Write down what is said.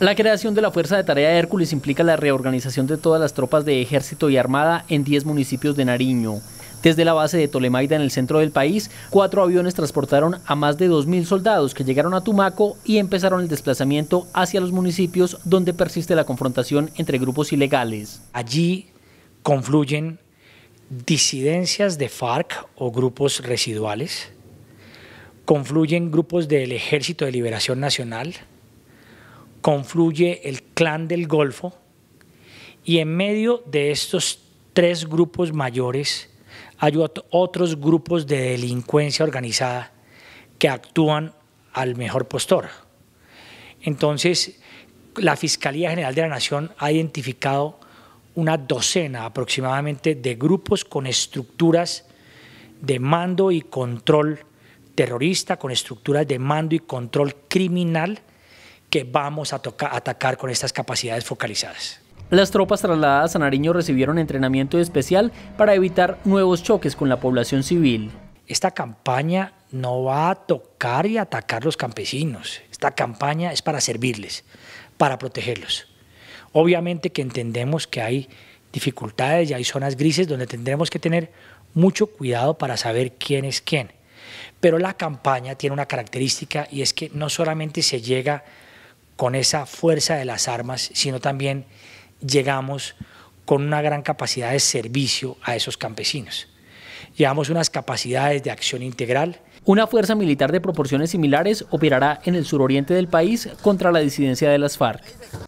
La creación de la Fuerza de Tarea de Hércules implica la reorganización de todas las tropas de ejército y armada en 10 municipios de Nariño. Desde la base de Tolemaida en el centro del país, cuatro aviones transportaron a más de 2.000 soldados que llegaron a Tumaco y empezaron el desplazamiento hacia los municipios donde persiste la confrontación entre grupos ilegales. Allí confluyen disidencias de FARC o grupos residuales, confluyen grupos del Ejército de Liberación Nacional, confluye el clan del Golfo y en medio de estos tres grupos mayores hay otros grupos de delincuencia organizada que actúan al mejor postor. Entonces, la Fiscalía General de la Nación ha identificado una docena aproximadamente de grupos con estructuras de mando y control terrorista, con estructuras de mando y control criminal que vamos a atacar con estas capacidades focalizadas. Las tropas trasladadas a Nariño recibieron entrenamiento especial para evitar nuevos choques con la población civil. Esta campaña no va a tocar y atacar los campesinos. Esta campaña es para servirles, para protegerlos. Obviamente que entendemos que hay dificultades y hay zonas grises donde tendremos que tener mucho cuidado para saber quién es quién. Pero la campaña tiene una característica y es que no solamente se llega con esa fuerza de las armas, sino también llegamos con una gran capacidad de servicio a esos campesinos. Llevamos unas capacidades de acción integral. Una fuerza militar de proporciones similares operará en el suroriente del país contra la disidencia de las FARC.